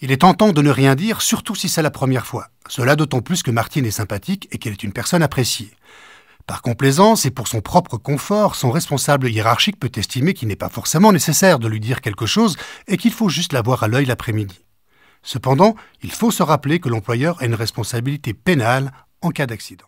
Il est tentant de ne rien dire, surtout si c'est la première fois. Cela d'autant plus que Martine est sympathique et qu'elle est une personne appréciée. Par complaisance et pour son propre confort, son responsable hiérarchique peut estimer qu'il n'est pas forcément nécessaire de lui dire quelque chose et qu'il faut juste l'avoir à l'œil l'après-midi. Cependant, il faut se rappeler que l'employeur a une responsabilité pénale en cas d'accident.